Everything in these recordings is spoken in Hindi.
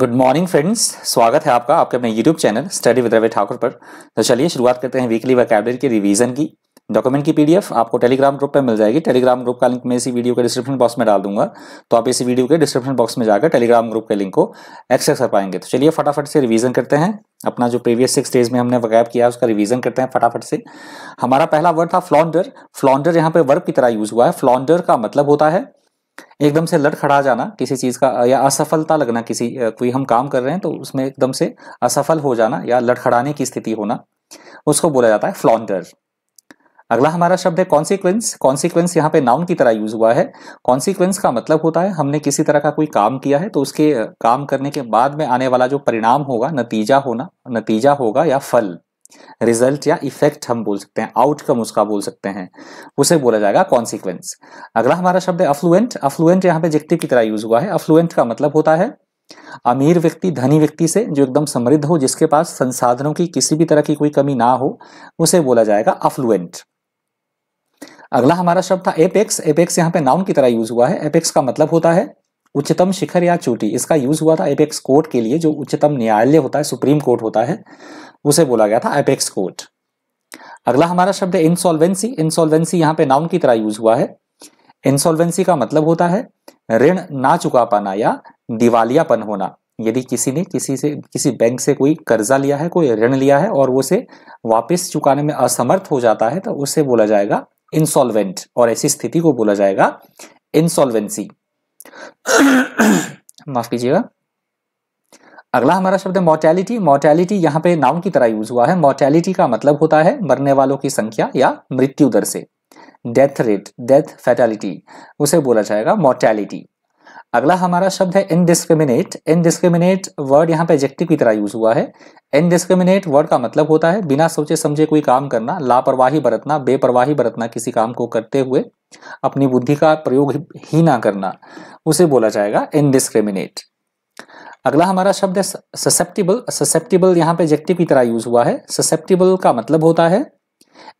गुड मॉर्निंग फ्रेंड्स स्वागत है आपका आपके अपने YouTube channel study with Ravi Thakur पर तो चलिए शुरुआत करते हैं वीकली वैकैबलरी के रिवीजन की डॉक्यूमेंट की पीडीएफ आपको टेलीग्राम ग्रुप पर मिल जाएगी टेलीग्राम ग्रुप का लिंक मैं इसी वीडियो के डिस्क्रिप्शन बॉक्स में डाल दूंगा तो आप इसी वीडियो के डिस्क्रिप्शन बॉक्स में जाकर टेलीग्राम ग्रुप के लिंक को एक्सेस कर पाएंगे तो चलिए फटाफट से रिवीजन करते हैं अपना जो प्रीवियस सिक्स डेज में हमने वगैब किया उसका रिवीजन करते हैं फटाफट से हमारा पहला वर्ड था फ्लॉन्डर फ्लॉन्डर यहाँ पे वर्ब की तरह यूज हुआ है फ्लॉन्डर का मतलब होता है एकदम से खड़ा जाना किसी चीज़ का या असफलता लगना किसी कोई हम काम कर रहे हैं तो उसमें एकदम से असफल हो जाना या लड़खड़ाने की स्थिति होना उसको बोला जाता है फ्लॉन्टर अगला हमारा शब्द है कॉन्सिक्वेंस कॉन्सिक्वेंस यहाँ पे नाउन की तरह यूज हुआ है कॉन्सिक्वेंस का मतलब होता है हमने किसी तरह का कोई काम किया है तो उसके काम करने के बाद में आने वाला जो परिणाम होगा नतीजा होना नतीजा होगा या फल रिजल्ट या इफेक्ट हम बोल सकते हैं आउटकम उसका बोल सकते हैं उसे बोला जाएगा कॉन्सिक्वेंस अगला हमारा शब्द है अफ्लुएंट अफ्लुएंट यहाँ पे जिक्टिव की तरह यूज हुआ है अफ्लुएंट का मतलब होता है अमीर व्यक्ति धनी व्यक्ति से जो एकदम समृद्ध हो जिसके पास संसाधनों की किसी भी तरह की कोई कमी ना हो उसे बोला जाएगा अफ्लुएंट अगला हमारा शब्द था एपेक्स एपेक्स यहाँ पे नाउन की तरह यूज हुआ है एपेक्स का मतलब होता है उच्चतम शिखर या चोटी इसका यूज हुआ था एपेक्स कोर्ट के लिए जो उच्चतम न्यायालय होता है सुप्रीम कोर्ट होता है उसे बोला गया था एपेक्स कोर्ट अगला हमारा शब्द है इंसॉल्वेंसी इंसॉल्वेंसी यहाँ पे नाउन की तरह यूज हुआ है इंसॉल्वेंसी का मतलब होता है ऋण ना चुका पाना या दिवालियापन होना यदि किसी ने किसी से किसी बैंक से कोई कर्जा लिया है कोई ऋण लिया है और वो उसे वापस चुकाने में असमर्थ हो जाता है तो उसे बोला जाएगा इंसॉल्वेंट और ऐसी स्थिति को बोला जाएगा इंसॉल्वेंसी माफ कीजिएगा अगला हमारा शब्द है मोर्टैलिटी मोर्टैलिटी यहाँ पे नाउन की तरह यूज हुआ है मोर्टैलिटी का मतलब होता है मरने वालों की संख्या या मृत्यु दर से डेथ रेट डेथ फैटेलिटी उसे बोला जाएगा मोर्टैलिटी अगला हमारा शब्द है इनडिस्क्रिमिनेट इनडिस्क्रिमिनेट वर्ड यहाँ पे एजेक्टिव की तरह यूज हुआ है इनडिस्क्रिमिनेट वर्ड का मतलब होता है बिना सोचे समझे कोई काम करना लापरवाही बरतना बेपरवाही बरतना किसी काम को करते हुए अपनी बुद्धि का प्रयोग ही ना करना उसे बोला जाएगा इनडिस्क्रिमिनेट अगला हमारा शब्द है ससेप्टिबल ससेप्टिबल यहाँ पे एजेक्टिव की तरह यूज हुआ है ससेप्टिबल का मतलब होता है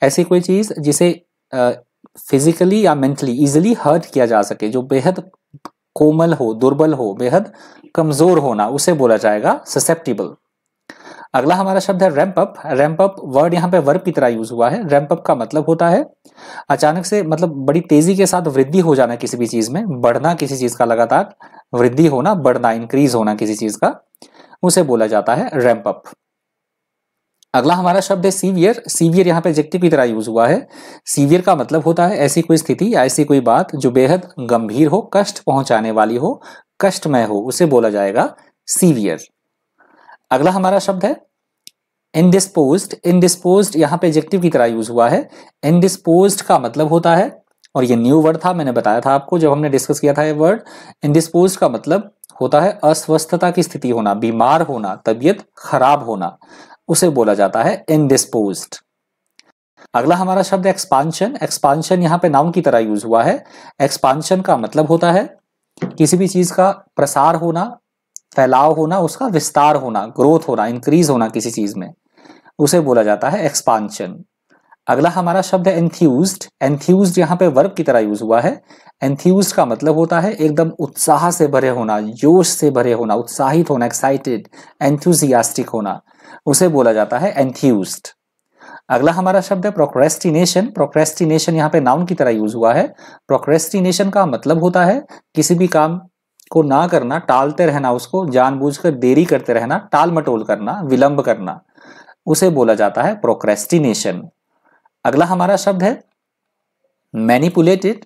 ऐसी कोई चीज जिसे फिजिकली या मेंटली इजिली हर्ट किया जा सके जो बेहद कोमल हो दुर्बल हो बेहद कमजोर होना उसे बोला जाएगा ससेप्टिबल अगला हमारा शब्द है रैम्प अप अप वर्ड यहाँ पे वर्ब की तरह यूज हुआ है रैम्प अप का मतलब होता है अचानक से मतलब बड़ी तेजी के साथ वृद्धि हो जाना किसी भी चीज में बढ़ना किसी चीज का लगातार वृद्धि होना बढ़ना इंक्रीज होना किसी चीज का उसे बोला जाता है रैम्प अप अगला हमारा शब्द है सीवियर सीवियर यहाँ पे एडजेक्टिव की तरह यूज हुआ है सीवियर का मतलब होता है ऐसी कोई स्थिति या ऐसी कोई बात जो बेहद गंभीर हो कष्ट पहुंचाने वाली हो कष्टमय हो उसे बोला जाएगा सीवियर अगला हमारा शब्द है इनडिस्पोज इनडिस्पोज यहाँ पे एडजेक्टिव की तरह यूज हुआ है इनडिस्पोज का मतलब होता है और ये न्यू वर्ड था मैंने बताया था आपको जब हमने डिस्कस किया था ये वर्ड इनडिस्पोज का मतलब होता है अस्वस्थता की स्थिति होना बीमार होना तबियत खराब होना उसे बोला जाता है इनडिस्पोज अगला हमारा शब्द एक्सपांशन एक्सपांशन यहां पे नाउन की तरह यूज हुआ है एक्सपांशन का मतलब होता है किसी भी चीज का प्रसार होना फैलाव होना उसका विस्तार होना ग्रोथ होना इंक्रीज होना किसी चीज में उसे बोला जाता है एक्सपांशन अगला हमारा शब्द है एंथ्यूज एंथ्यूज यहां पे वर्ब की तरह यूज हुआ है एंथ्यूज का मतलब होता है एकदम उत्साह से भरे होना जोश से भरे होना उत्साहित होना एक्साइटेड एंथ्यूजियास्टिक होना उसे बोला जाता है एंथ्यूस्ड अगला हमारा शब्द है प्रोक्रेस्टिनेशन प्रोक्रेस्टिनेशन यहाँ पे नाउन की तरह यूज हुआ है प्रोक्रेस्टिनेशन का मतलब होता है किसी भी काम को ना करना टालते रहना उसको जानबूझकर देरी करते रहना टाल मटोल करना विलंब करना उसे बोला जाता है प्रोक्रेस्टिनेशन अगला हमारा शब्द है मैनिपुलेटेड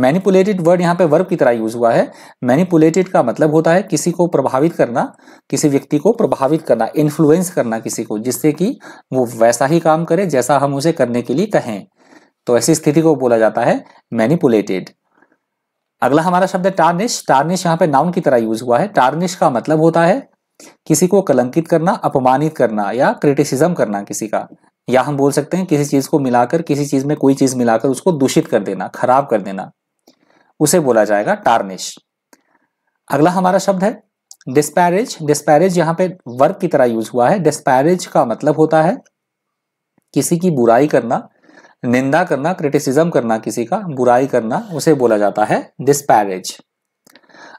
मैनिपुलेटेड वर्ड यहाँ पे वर्ब की तरह यूज हुआ है मैनिपुलेटेड का मतलब होता है किसी को प्रभावित करना किसी व्यक्ति को प्रभावित करना इन्फ्लुएंस करना किसी को जिससे कि वो वैसा ही काम करे जैसा हम उसे करने के लिए कहें तो ऐसी स्थिति को बोला जाता है मैनिपुलेटेड अगला हमारा शब्द है टार्निश टार्निश यहाँ पे नाउन की तरह यूज हुआ है टार्निश का मतलब होता है किसी को कलंकित करना अपमानित करना या क्रिटिसिज्म करना किसी का या हम बोल सकते हैं किसी चीज को मिलाकर किसी चीज में कोई चीज मिलाकर उसको दूषित कर देना खराब कर देना उसे बोला जाएगा टार्निश अगला हमारा शब्द है डिस्पैरेज डिस्पैरेज यहां पे वर्क की तरह यूज हुआ है डिस्पैरेज का मतलब होता है किसी की बुराई करना निंदा करना क्रिटिसिज्म करना किसी का बुराई करना उसे बोला जाता है डिस्पैरेज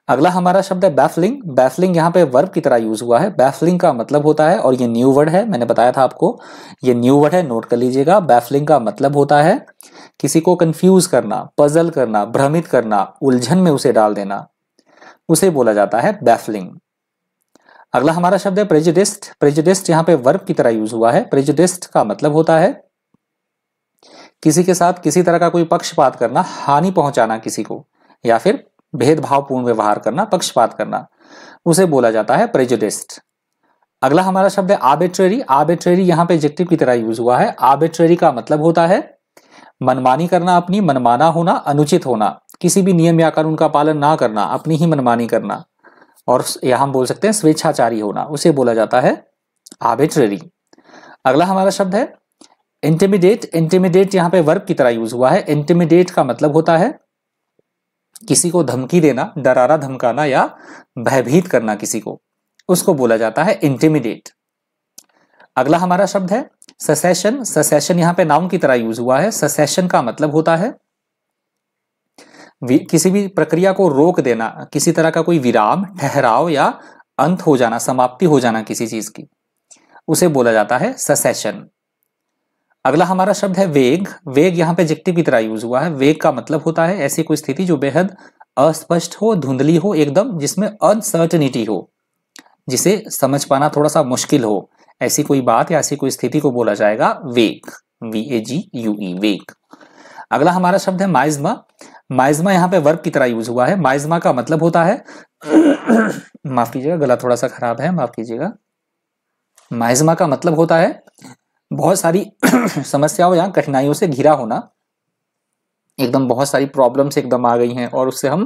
अगला हमारा शब्द है बैफलिंग बैफलिंग यहाँ पे वर्ब की तरह यूज हुआ है बैफलिंग का मतलब होता है और ये न्यू वर्ड है मैंने बताया था आपको ये न्यू वर्ड है नोट कर लीजिएगा बैफलिंग का मतलब होता है किसी को कंफ्यूज करना पजल करना भ्रमित करना उलझन में उसे डाल देना उसे बोला जाता है बैफलिंग अगला हमारा शब्द है प्रेजिडिस्ट प्रेजिडिस्ट यहाँ पे वर्ब की तरह यूज हुआ है प्रेजिडिस्ट का मतलब होता है किसी के साथ किसी तरह का कोई पक्षपात करना हानि पहुंचाना किसी को या फिर भेदभावपूर्ण व्यवहार करना पक्षपात करना उसे बोला जाता है प्रेजुडिस्ट अगला हमारा शब्द है आबेट्रेरी आबेट्रेरी यहां पे एडजेक्टिव की तरह यूज हुआ है आबेट्रेरी का मतलब होता है मनमानी करना अपनी मनमाना होना अनुचित होना किसी भी नियम या कानून का पालन ना करना अपनी ही मनमानी करना और यह हम बोल सकते हैं स्वेच्छाचारी होना उसे बोला जाता है आबेट्रेरी अगला हमारा शब्द है इंटिमिडेट इंटिमिडेट यहाँ पे वर्ब की तरह यूज हुआ है इंटिमिडेट का मतलब होता है किसी को धमकी देना डराना धमकाना या भयभीत करना किसी को उसको बोला जाता है इंटिमिडेट अगला हमारा शब्द है ससेशन ससेशन यहां पे नाउन की तरह यूज हुआ है ससेशन का मतलब होता है किसी भी प्रक्रिया को रोक देना किसी तरह का कोई विराम ठहराव या अंत हो जाना समाप्ति हो जाना किसी चीज की उसे बोला जाता है ससेशन अगला हमारा शब्द है वेग वेग यहाँ पे जिक्टिव की तरह यूज हुआ है वेग का मतलब होता है ऐसी कोई स्थिति जो बेहद अस्पष्ट हो धुंधली हो एकदम जिसमें अनसर्टनिटी हो जिसे समझ पाना थोड़ा सा मुश्किल हो ऐसी कोई बात या ऐसी कोई स्थिति को बोला जाएगा वेग वी ए जी यू ई वेग अगला हमारा शब्द है माइज्मा माइज्मा यहाँ पे वर्ब की तरह यूज हुआ है माइज्मा का मतलब होता है माफ कीजिएगा गला थोड़ा सा खराब है माफ कीजिएगा माइज्मा का मतलब होता है बहुत सारी समस्याओं या कठिनाइयों से घिरा होना एकदम बहुत सारी प्रॉब्लम्स एकदम आ गई हैं और उससे हम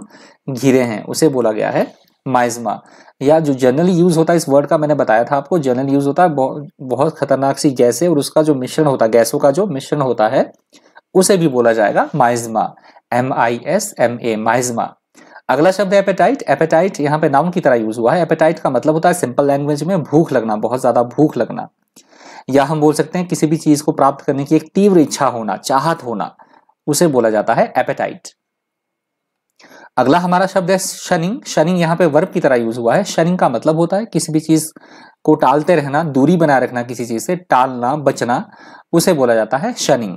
घिरे हैं उसे बोला गया है माइजमा या जो जनरल यूज होता है इस वर्ड का मैंने बताया था आपको जनरल यूज होता है बहुत, बहुत खतरनाक सी गैसें और उसका जो मिश्रण होता है गैसों का जो मिश्रण होता है उसे भी बोला जाएगा miasma M I S M A miasma अगला शब्द है एपेटाइट एपेटाइट यहाँ पे नाउन की तरह यूज हुआ है एपेटाइट का मतलब होता है सिंपल लैंग्वेज में भूख लगना बहुत ज्यादा भूख लगना या हम बोल सकते हैं किसी भी चीज को प्राप्त करने की एक तीव्र इच्छा होना चाहत होना उसे बोला जाता है एपेटाइट अगला हमारा शब्द है शनि शनि यहाँ पे वर्ब की तरह यूज हुआ है शनि का मतलब होता है किसी भी चीज को टालते रहना दूरी बनाए रखना किसी चीज से टालना बचना उसे बोला जाता है शनि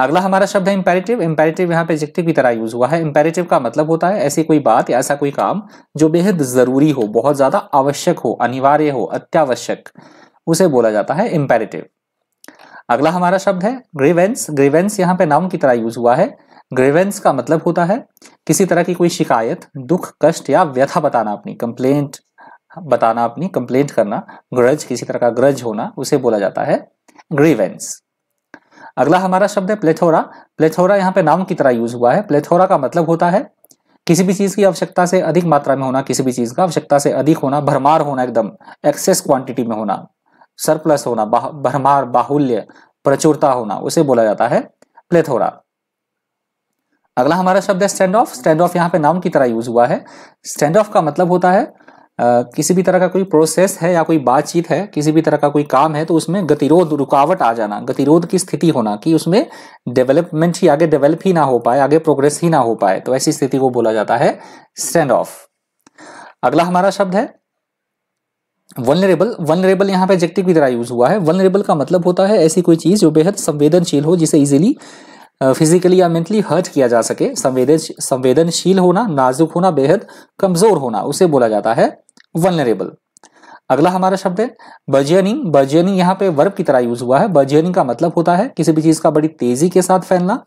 अगला हमारा शब्द है इंपेरेटिव इंपेरेटिव यहाँ पे एडजेक्टिव की तरह यूज हुआ है इंपेरेटिव का मतलब होता है ऐसी कोई बात या ऐसा कोई काम जो बेहद जरूरी हो बहुत ज्यादा आवश्यक हो अनिवार्य हो अत्यावश्यक उसे बोला जाता है इंपेरेटिव अगला हमारा शब्द है ग्रीवेंस ग्रीवेंस यहाँ पे नाउन की तरह यूज हुआ है ग्रीवेंस का मतलब होता है किसी तरह की कोई शिकायत दुख कष्ट या व्यथा बताना अपनी कंप्लेंट बताना अपनी कंप्लेंट करना ग्रज किसी तरह का ग्रज होना उसे बोला जाता है ग्रीवेंस अगला हमारा शब्द है प्लेथोरा प्लेथोरा यहाँ पे नाउन की तरह यूज हुआ है प्लेथोरा का मतलब होता है किसी भी चीज़ की आवश्यकता से अधिक मात्रा में होना किसी भी चीज़ का आवश्यकता से अधिक होना भरमार होना एकदम एक्सेस क्वांटिटी में होना सरप्लस होना भरमार बाहुल्य प्रचुरता होना उसे बोला जाता है प्लेथोरा अगला हमारा शब्द है स्टैंड ऑफ स्टैंड ऑफ यहाँ पे नाउन की तरह यूज हुआ है स्टैंड ऑफ का मतलब होता है Uh, किसी भी तरह का कोई प्रोसेस है या कोई बातचीत है किसी भी तरह का कोई काम है तो उसमें गतिरोध रुकावट आ जाना गतिरोध की स्थिति होना कि उसमें डेवलपमेंट ही आगे डेवलप ही ना हो पाए आगे प्रोग्रेस ही ना हो पाए तो ऐसी स्थिति को बोला जाता है स्टैंड ऑफ अगला हमारा शब्द है वनरेबल वनरेबल यहाँ पे एडजेक्टिव की तरह यूज़ हुआ है वनरेबल का मतलब होता है ऐसी कोई चीज़ जो बेहद संवेदनशील हो जिसे इजीली फिजिकली या मेंटली हर्ट किया जा सके संवेदन संवेदनशील होना नाजुक होना बेहद कमज़ोर होना उसे बोला जाता है वनरेबल अगला हमारा शब्द है बजियनिंग बर्जियनिंग यहाँ पे वर्ब की तरह यूज हुआ है बर्जियनिंग का मतलब होता है किसी भी चीज़ का बड़ी तेजी के साथ फैलना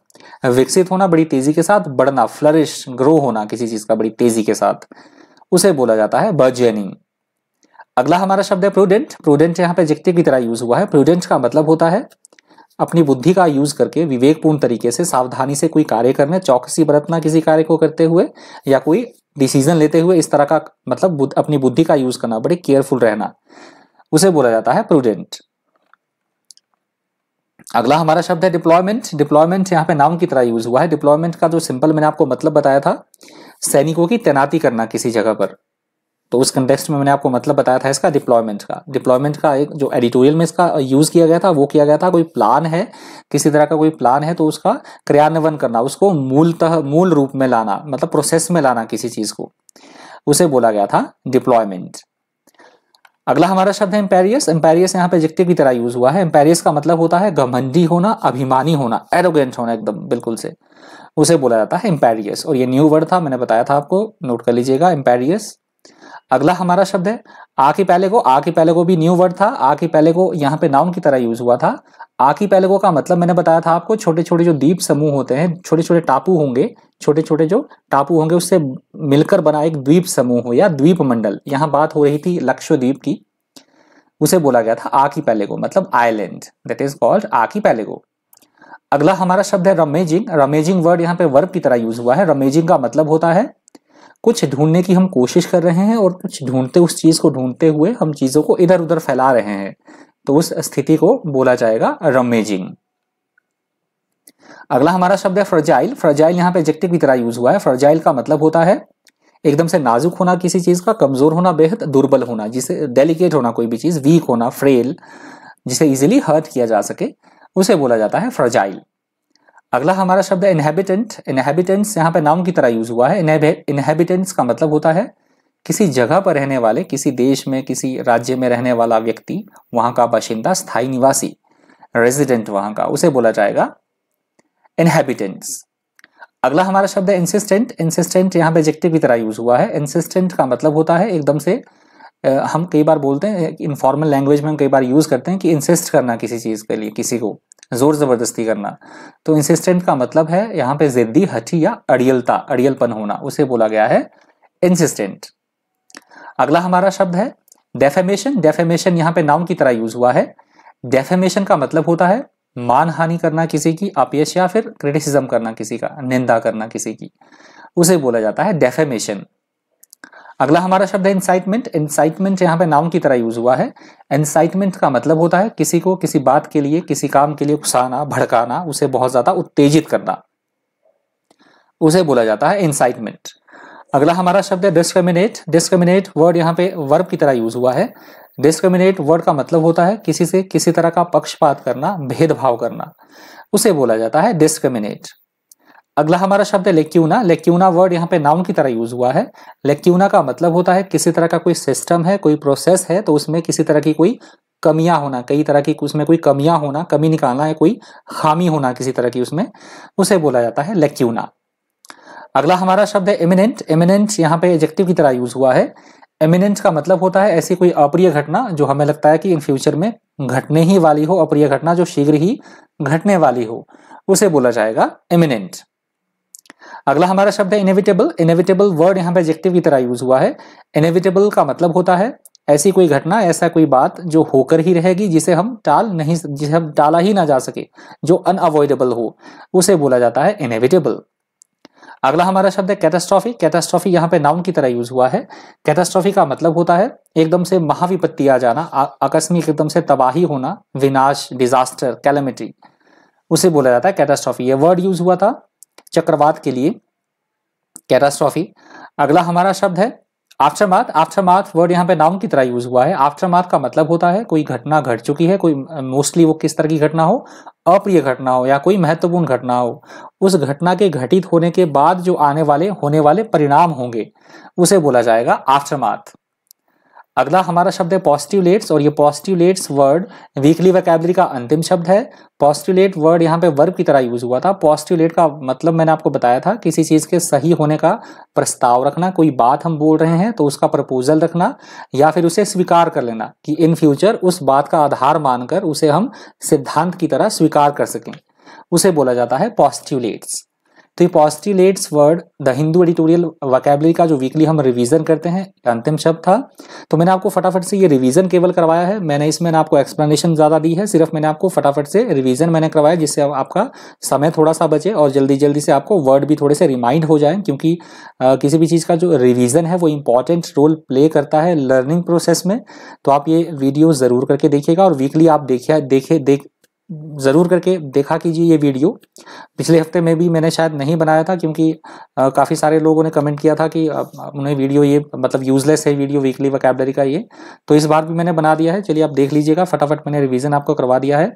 विकसित होना बड़ी तेजी के साथ बढ़ना फ्लरिश ग्रो होना किसी चीज़ का बड़ी तेजी के साथ उसे बोला जाता है बर्जियनिंग अगला हमारा शब्द है प्रूडेंट प्रूडेंट यहाँ पे जिक्ते की तरह यूज हुआ है प्रूडेंट का मतलब होता है अपनी बुद्धि का यूज करके विवेकपूर्ण तरीके से सावधानी से कोई कार्य करने चौकसी बरतना किसी कार्य को करते हुए या कोई डिसीजन लेते हुए इस तरह का मतलब बुद, अपनी बुद्धि का यूज करना बड़े केयरफुल रहना उसे बोला जाता है प्रूडेंट अगला हमारा शब्द है डिप्लॉयमेंट डिप्लॉयमेंट यहाँ पे नाम की तरह यूज हुआ है डिप्लॉयमेंट का जो सिंपल मैंने आपको मतलब बताया था सैनिकों की तैनाती करना किसी जगह पर तो उस कंटेक्स्ट में मैंने आपको मतलब बताया था इसका डिप्लॉयमेंट का डिप्लॉयमेंट का एक जो एडिटोरियल में इसका यूज़ किया गया था वो किया गया था कोई प्लान है किसी तरह का कोई प्लान है तो उसका क्रियान्वयन करना उसको मूलतः मूल रूप में लाना मतलब प्रोसेस में लाना किसी चीज़ को उसे बोला गया था डिप्लॉयमेंट अगला हमारा शब्द है एम्पेरियस एम्पेरियस यहाँ पे जिक्टिव की तरह यूज हुआ है एम्पेरियस का मतलब होता है घमंडी होना अभिमानी होना एरोगेंट होना एकदम बिल्कुल से उसे बोला जाता है एम्पेरियस और ये न्यू वर्ड था मैंने बताया था आपको नोट कर लीजिएगा एम्पेरियस अगला हमारा शब्द है आ की पहले को आ की पहले को भी न्यू वर्ड था आ की पहले को यहाँ पे नाउन की तरह यूज हुआ था आ की पहले को का मतलब मैंने बताया था आपको छोटे छोटे जो द्वीप समूह होते हैं छोटे छोटे टापू होंगे छोटे छोटे जो टापू होंगे उससे मिलकर बना एक द्वीप समूह हो या द्वीप मंडल यहाँ बात हो रही थी लक्ष्यद्वीप की उसे बोला गया था आ की पहले को मतलब आइलैंड दैट इज कॉल्ड आ की पहले को अगला हमारा शब्द है रमेजिंग रमेजिंग वर्ड यहाँ पे वर्ब की तरह यूज हुआ है रमेजिंग का मतलब होता है कुछ ढूंढने की हम कोशिश कर रहे हैं और कुछ ढूंढते उस चीज़ को ढूंढते हुए हम चीज़ों को इधर उधर फैला रहे हैं तो उस स्थिति को बोला जाएगा रमेजिंग अगला हमारा शब्द है फ्रजाइल फ्रजाइल यहाँ पे एजेक्टिव की तरह यूज हुआ है फ्रजाइल का मतलब होता है एकदम से नाजुक होना किसी चीज़ का कमज़ोर होना बेहद दुर्बल होना जिसे डेलिकेट होना कोई भी चीज़ वीक होना फ्रेल जिसे इजिली हर्ट किया जा सके उसे बोला जाता है फ्रजाइल अगला हमारा शब्द है इनहेबिटेंट इनहेबिटेंट्स यहाँ पे नाम की तरह यूज हुआ है इनहेबिटेंट्स का मतलब होता है किसी जगह पर रहने वाले किसी देश में किसी राज्य में रहने वाला व्यक्ति वहां का बाशिंदा स्थायी निवासी रेजिडेंट वहां का उसे बोला जाएगा इनहेबिटेंट्स अगला हमारा शब्द है इंसिस्टेंट इंसिस्टेंट यहाँ पे एजेक्टिव की तरह यूज हुआ है इंसिस्टेंट का मतलब होता है एकदम से हम कई बार बोलते हैं इनफॉर्मल लैंग्वेज में हम कई बार यूज करते हैं कि इंसिस्ट करना किसी चीज के लिए किसी को जोर ज़बरदस्ती करना तो इंसिस्टेंट का मतलब है यहां पे ज़िद्दी हठी या अड़ियलता अड़ियलपन होना उसे बोला गया है इंसिस्टेंट अगला हमारा शब्द है डेफेमेशन डेफेमेशन यहां पे नाउन की तरह यूज हुआ है डेफेमेशन का मतलब होता है मान हानि करना किसी की अपयश या फिर क्रिटिसिज्म करना किसी का निंदा करना किसी की उसे बोला जाता है डेफेमेशन अगला हमारा शब्द है इंसाइटमेंट इंसाइटमेंट यहाँ पे नाउन की तरह यूज हुआ है इंसाइटमेंट का मतलब होता है किसी को किसी बात के लिए किसी काम के लिए उकसाना भड़काना उसे बहुत ज्यादा उत्तेजित करना उसे बोला जाता है इंसाइटमेंट अगला हमारा शब्द है डिस्क्रिमिनेट डिस्क्रिमिनेट वर्ड यहाँ पे वर्ब की तरह यूज हुआ है डिस्क्रिमिनेट वर्ड का मतलब होता है किसी से किसी तरह का पक्षपात करना भेदभाव करना उसे बोला जाता है डिस्क्रिमिनेट अगला हमारा शब्द है लेक्यूना लेक्यूना वर्ड यहाँ पे नाउन की तरह यूज हुआ है लेक्यूना का मतलब होता है किसी तरह का कोई सिस्टम है कोई प्रोसेस है तो उसमें किसी तरह की कोई कमियां होना कई तरह की उसमें कोई कमियां होना कमी निकालना है कोई खामी होना किसी तरह की उसमें उसे बोला जाता है लेक्यूना अगला हमारा शब्द है एमिनेंट एमिनेंट यहाँ पे एजेक्टिव की तरह यूज हुआ है एमिनेंट का मतलब होता है ऐसी कोई अप्रिय घटना जो हमें लगता है कि इन फ्यूचर में घटने ही वाली हो अप्रिय घटना जो शीघ्र ही घटने वाली हो उसे बोला जाएगा एमिनेंट अगला हमारा शब्द है इनेविटेबल इनेविटेबल वर्ड यहाँ पे एजेक्टिव की तरह यूज हुआ है इनेविटेबल का मतलब होता है ऐसी कोई घटना ऐसा कोई बात जो होकर ही रहेगी जिसे हम टाल नहीं जिसे हम टाला ही ना जा सके जो अनअवॉइडेबल हो उसे बोला जाता है इनेविटेबल अगला हमारा शब्द है कैटास्ट्रॉफी कैटास्ट्रॉफी यहाँ पे नाउन की तरह यूज हुआ है कैटास्ट्रॉफी का मतलब होता है एकदम से महाविपत्ति आ जाना आकस्मिक एकदम से तबाही होना विनाश डिजास्टर कैलमिटी उसे बोला जाता है कैटास्ट्रॉफी ये वर्ड यूज हुआ था चक्रवात के लिए कैटास्ट्रॉफी अगला हमारा शब्द है आफ्टरमाथ आफ्टरमाथ वर्ड यहाँ पे नाउन की तरह यूज हुआ है आफ्टरमाथ का मतलब होता है कोई घटना घट चुकी है कोई मोस्टली वो किस तरह की घटना हो अप्रिय घटना हो या कोई महत्वपूर्ण घटना हो उस घटना के घटित होने के बाद जो आने वाले होने वाले परिणाम होंगे उसे बोला जाएगा आफ्टरमाथ अगला हमारा शब्द है पॉस्टिवलेट्स और ये पॉस्टिवलेट्स वर्ड वीकली वैकेबलरी का अंतिम शब्द है पॉस्टिवलेट वर्ड यहाँ पे वर्ब की तरह यूज हुआ था पॉस्टिवलेट का मतलब मैंने आपको बताया था किसी चीज़ के सही होने का प्रस्ताव रखना कोई बात हम बोल रहे हैं तो उसका प्रपोजल रखना या फिर उसे स्वीकार कर लेना कि इन फ्यूचर उस बात का आधार मानकर उसे हम सिद्धांत की तरह स्वीकार कर सकें उसे बोला जाता है पॉस्टिवलेट्स तो ये postulates word the Hindu editorial vocabulary का जो वीकली हम रिवीजन करते हैं अंतिम शब्द था तो मैंने आपको फटाफट से ये रिवीजन केवल करवाया है मैंने इसमें आपको एक्सप्लेनेशन ज़्यादा दी है सिर्फ मैंने आपको फटाफट से रिवीजन मैंने करवाया जिससे आपका समय थोड़ा सा बचे और जल्दी जल्दी से आपको वर्ड भी थोड़े से रिमाइंड हो जाए क्योंकि आ, किसी भी चीज़ का जो रिविज़न है वो इंपॉर्टेंट रोल प्ले करता है लर्निंग प्रोसेस में तो आप ये वीडियो ज़रूर करके देखिएगा और वीकली आप देखिए देखे देख ज़रूर करके देखा कीजिए ये वीडियो पिछले हफ्ते में भी मैंने शायद नहीं बनाया था क्योंकि काफ़ी सारे लोगों ने कमेंट किया था कि उन्हें वीडियो ये मतलब यूज़लेस है वीडियो वीकली वकैबलरी का ये तो इस बार भी मैंने बना दिया है चलिए आप देख लीजिएगा फटाफट मैंने रिविजन आपको करवा दिया है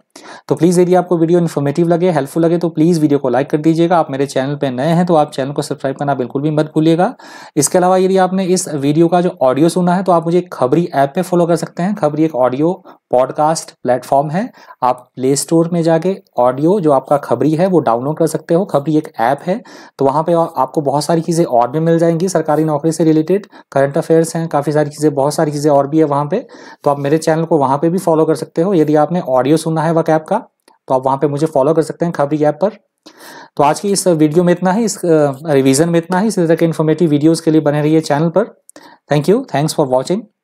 तो प्लीज़ यदि आपको वीडियो इन्फॉर्मेटिव लगे हेल्पफुल लगे तो प्लीज़ वीडियो को लाइक कर दीजिएगा आप मेरे चैनल पर नए हैं तो आप चैनल को सब्सक्राइब करना बिल्कुल भी मत भूलिएगा इसके अलावा यदि आपने इस वीडियो का जो ऑडियो सुना है तो आप मुझे खबरी ऐप पर फॉलो कर सकते हैं खबरी एक ऑडियो पॉडकास्ट प्लेटफॉर्म है आप प्ले स्टोर में जाके ऑडियो जो आपका खबरी है वो डाउनलोड कर सकते हो खबरी एक ऐप है तो वहाँ पे आपको बहुत सारी चीज़ें और भी मिल जाएंगी सरकारी नौकरी से रिलेटेड करंट अफेयर्स हैं काफ़ी सारी चीज़ें बहुत सारी चीज़ें और भी है वहाँ पर तो आप मेरे चैनल को वहाँ पर भी फॉलो कर सकते हो यदि आपने ऑडियो सुना है वक ऐप का तो आप वहाँ पर मुझे फॉलो कर सकते हैं खबरी ऐप पर तो आज की इस वीडियो में इतना ही इस रिवीजन में इतना ही इसी तरह के इन्फॉर्मेटिव वीडियोज़ के लिए बने रहिए चैनल पर thank you thanks for watching